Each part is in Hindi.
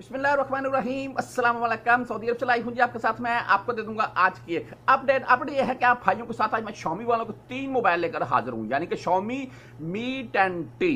बिस्मिल्लाम सऊदी अरब चलाई हूँ जी आपके साथ मैं आपको दे दूंगा आज की एक अपडेट अपडेट यह है कि आप भाइयों के साथ आज मैं शॉमी वालों को तीन मोबाइल लेकर हाजिर हूँ यानी कि शॉमी मी टेन टी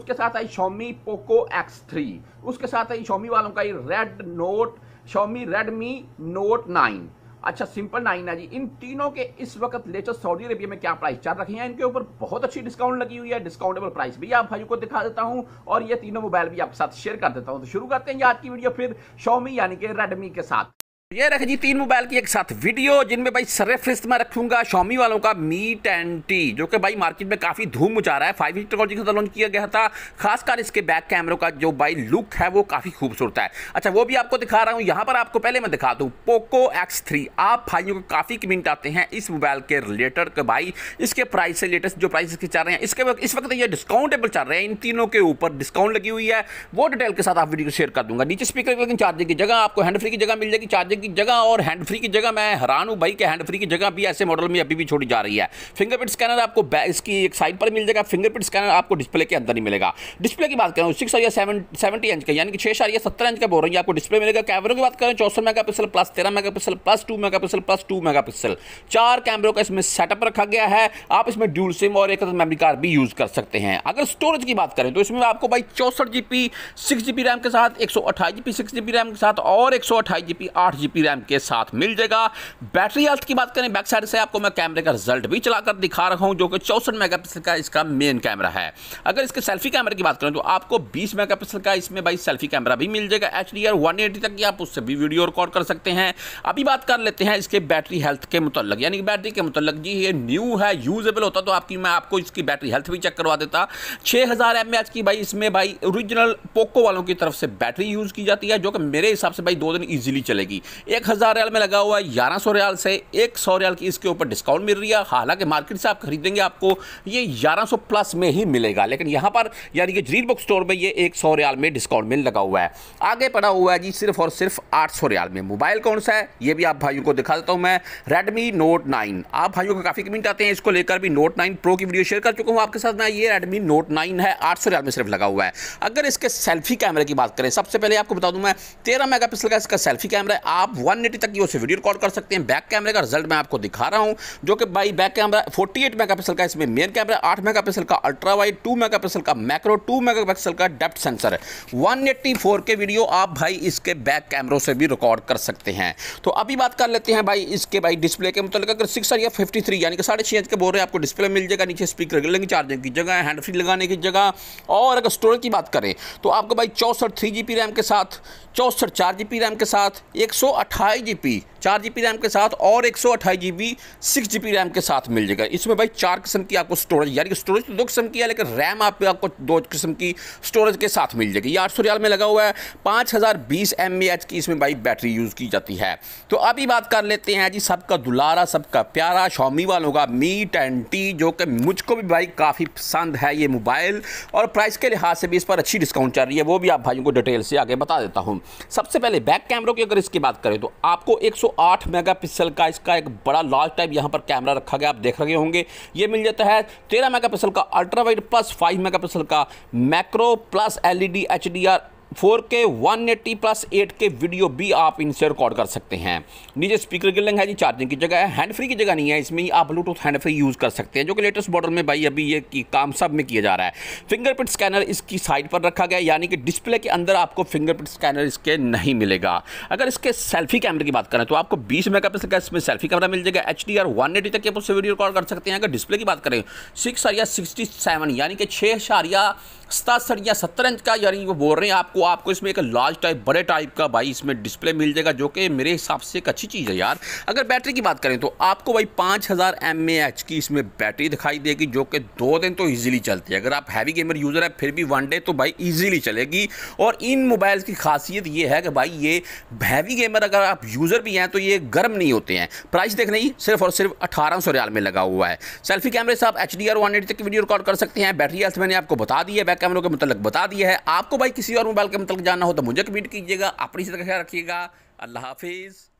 उसके साथ आई शॉमी पोको एक्स थ्री उसके साथ आई शॉमी वालों का red note Xiaomi Redmi note nine अच्छा सिंपल नाइना जी इन तीनों के इस वक्त लेटेस्ट सऊदी अरेबिया में क्या प्राइस चल रखी है इनके ऊपर बहुत अच्छी डिस्काउंट लगी हुई है डिस्काउंटेबल प्राइस भी आप भाई को दिखा देता हूँ और ये तीनों मोबाइल भी आपके साथ शेयर कर देता हूँ तो शुरू करते हैं आज की वीडियो फिर शोमी यानी कि रेडमी के साथ ये रखे जी तीन मोबाइल की एक साथ वीडियो जिनमें भाई सरे फहरिस्त में रखूंगा शॉमी वालों का मीट एंड टी जो कि भाई मार्केट में काफ़ी धूम मचा रहा है फाइव जी टेक्नोलॉजी के साथ लॉन्च किया गया था खासकर इसके बैक कैमरों का जो भाई लुक है वो काफ़ी खूबसूरत है अच्छा वो भी आपको दिखा रहा हूँ यहाँ पर आपको पहले मैं दिखा दूँ पोको एक्स थ्री आप भाइयों को काफ़ी कमेंट आते हैं इस मोबाइल के रिलेटेड के भाई इसके प्राइस से लेटेस्ट जो प्राइस इसके चल रहे हैं इसके इस वक्त तो ये डिस्काउंटेबल चल रहे हैं इन तीनों के ऊपर डिस्काउंट लगी हुई है वो डिटेल के साथ आप वीडियो शेयर कर दूंगा नीचे स्पीकर लेकिन चार्जिंग की जगह आपको हैंड फ्री की जगह मिल जाएगी चार्जिंग की जगह और हैंड फ्री की जगह मैं हैरान हूँ भाई के हैंड फ्री की जगह भी ऐसे मॉडल में अभी भी छोड़ी जा रही है फिंगरप्रिंट स्कैनर आपको इसकी एक साइड पर मिल जाएगा फिंगरप्रिंट स्कैनर आपको डिस्प्ले के अंदर ही मिलेगा डिस्प्ले की बात करें सिक्स या सेवेंटी इंच का यानी कि छह या सत्तर इंच का बोल रही है आपको डिस्प्ले मिलेगा कैमरों की बात करें चौसठ मेगा पिक्सल प्लस तेरह megapixel plus two megapixel plus two megapixel चार कैमरों का इसमें सेटअप रखा गया है आप इसमें ड्यूल सिम और एक मेमरी कार्ड भी यूज़ कर सकते हैं अगर स्टोरेज की बात करें तो इसमें आपको भाई चौसठ जीबी सिक्स जीबी रैम के साथ एक सौ अट्ठाईस जीबी सिक्स जीबी रैम के साथ और एक सौ अट्ठाईस जीबी आठ जीबी जीबी रैम के साथ मिल जाएगा बैटरी हेल्थ की बात करें बैक साइड से आपको मैं कैमरे का रिजल्ट भी चलाकर दिखा रहा हूं जो कि चौसठ मेगापिक्सल का इसका मेन कैमरा है अगर इसके सेल्फी कैमरे की बात करें तो आपको बीस मेगापिक्सल का इसमें भाई सेल्फी कैमरा भी मिल जाएगा एच डी तक की आप उससे भी वीडियो रिकॉर्ड कर सकते हैं अभी बात कर लेते हैं इसके बैटरी हेल्थ के मुतल यानी कि बैटरी के मुतल जी ये न्यू है यूजेबल होता तो आपकी मैं आपको इसकी बैटरी हेल्थ भी चेक करवा देता छः हज़ार एम की भाई इसमें भाई ओरिजिनल पोको वालों की तरफ से बैटरी यूज़ की जाती है जो कि मेरे हिसाब से भाई दो दिन ईजिली चलेगी एक हज़ार रियाल में लगा हुआ है ग्यारह सौ रियाल से एक सौ रियाल की इसके ऊपर डिस्काउंट मिल रही है हालांकि मार्केट से आप खरीदेंगे आपको ये ग्यारह सौ प्लस में ही मिलेगा लेकिन यहाँ पर यानी कि जरीर बुक स्टोर में ये एक सौ रियाल में डिस्काउंट मिल लगा हुआ है आगे पड़ा हुआ है जी सिर्फ और सिर्फ आठ सौ रियाल में मोबाइल कौन सा है ये भी आप भाइयों को दिखा देता हूँ मैं रेडमी नोट नाइन आप भाइयों को काफ़ी कमेंट आते हैं इसको लेकर भी नोट नाइन प्रो की वीडियो शेयर कर चुका हूँ आपके साथ मैं ये रेडमी नोट नाइन है आठ सौ रियाल में सिर्फ लगा हुआ है अगर इसके सेल्फी कैमरे की बात करें सबसे पहले आपको बता दूं मैं तेरह मेगा का इसका सेल्फी कैमरा है आप आप 180 तक उसे वीडियो रिकॉर्ड कर सकते हैं बैक कैमरे का रिजल्ट मैं आपको दिखा रहा हूँ जो कि भाई बैक कैमरा 48 मेगापिक्सल का इसमें मेन कैमरा 8 मेगापिक्सल का अल्ट्रा वाइड 2 मेगापिक्सल का मैक्रो 2 मेगापिक्सल का डेप्थ सेंसर है 184 के वीडियो आप भाई इसके बैक कैमरों से भी रिकॉर्ड कर सकते हैं तो अभी बात कर लेते हैं भाई इसके भाई डिस्प्ले के मतलब अगर सिक्स या फिफ्टी यानी कि साढ़े छः इंच के बोल रहे हैं आपको डिस्प्ले मिल जाएगा नीचे स्पीकर लगेंगे चार्जिंग की जगह हैंड फ्री लगाने की जगह और अगर स्टोरेज की बात करें तो आपको भाई चौसठ थ्री जी रैम के साथ चौसठ चार जी रैम के साथ एक सौ अट्ठाईस जी पी चार जी बी रैम के साथ और एक सौ अट्ठाईस G B six G B RAM के साथ मिल जाएगा इसमें भाई चार किस्म की आपको स्टोरेज यानी कि स्टोरेज तो दो किस्म की है लेकिन रैम आप आपको दो किस्म की स्टोरेज के साथ मिल जाएगी ये आठ सौ रियाल में लगा हुआ है पाँच हज़ार बीस एम एच की इसमें भाई बैटरी यूज़ की जाती है तो अभी बात कर लेते हैं जी सबका दुलारा सबका प्यारा शॉमी वालों का मीट एंड टी जो कि मुझको भी भाई काफ़ी पसंद है ये मोबाइल और प्राइस के लिहाज से भी इस पर अच्छी डिस्काउंट चल रही है वो भी आप भाइयों को डिटेल से आगे बता देता हूँ सबसे पहले बैक कैमरों की अगर इसकी बात करें तो आपको 108 मेगापिक्सल का इसका एक बड़ा लार्ज टाइप यहां पर कैमरा रखा गया आप देख रहे होंगे ये मिल जाता है 13 मेगापिक्सल का अल्ट्रा वाइड प्लस 5 मेगापिक्सल का macro plus LED HDR four K one eighty plus eight K video भी आप इनसे रिकॉर्ड कर सकते हैं नीचे स्पीकर की लिंक है जी चार्जिंग की जगह है हैंड फ्री की जगह नहीं है इसमें आप ब्लूटूथ हैंड फ्री यूज़ कर सकते हैं जो कि लेटेस्ट मॉडल में भाई अभी ये की काम सब में किया जा रहा है फिंगरप्रिंट स्कैनर इसकी साइड पर रखा गया यानी कि डिस्प्ले के अंदर आपको फिंगरप्रिंट स्कैनर इसके नहीं मिलेगा अगर इसके सेल्फी कैमरे की बात करें तो आपको बीस मेगा का इसमें सेल्फी कैमरा मिल जाएगा H D R one eighty तक के आप उससे वीडियो रिकॉर्ड कर सकते हैं अगर डिस्प्ले की बात करें सिक्स या सिक्सटी सेवन यानी कि छः सतासठ या सत्तर इंच का यानी वो बोल रहे हैं आपको आपको इसमें एक लार्ज टाइप बड़े टाइप का भाई इसमें डिस्प्ले मिल जाएगा जो कि मेरे हिसाब से एक अच्छी चीज़ है यार अगर बैटरी की बात करें तो आपको भाई पाँच हज़ार की इसमें बैटरी दिखाई देगी जो कि दो दिन तो ईजिली चलती है अगर आप हैवी गेमर यूज़र है फिर भी वन डे तो भाई ईजिली चलेगी और इन मोबाइल की खासियत ये है कि भाई ये हैवी गेमर अगर आप यूज़र भी हैं तो ये गर्म नहीं होते हैं प्राइस देख नहीं सिर्फ और सिर्फ अठारह सौ रियाल में लगा हुआ है सेल्फी कैमरे से आप H D R one eight तक वीडियो रिकॉर्ड कर सकते हैं बैटरी हेल्थ मैंने आपको बता दी है बैक कैमरों के मतलब बता दिया है आपको भाई किसी और मोबाइल के मतलब जानना हो तो मुझे कमेंट कीजिएगा अपनी का ख्याल रखिएगा अल्लाह हाफिज़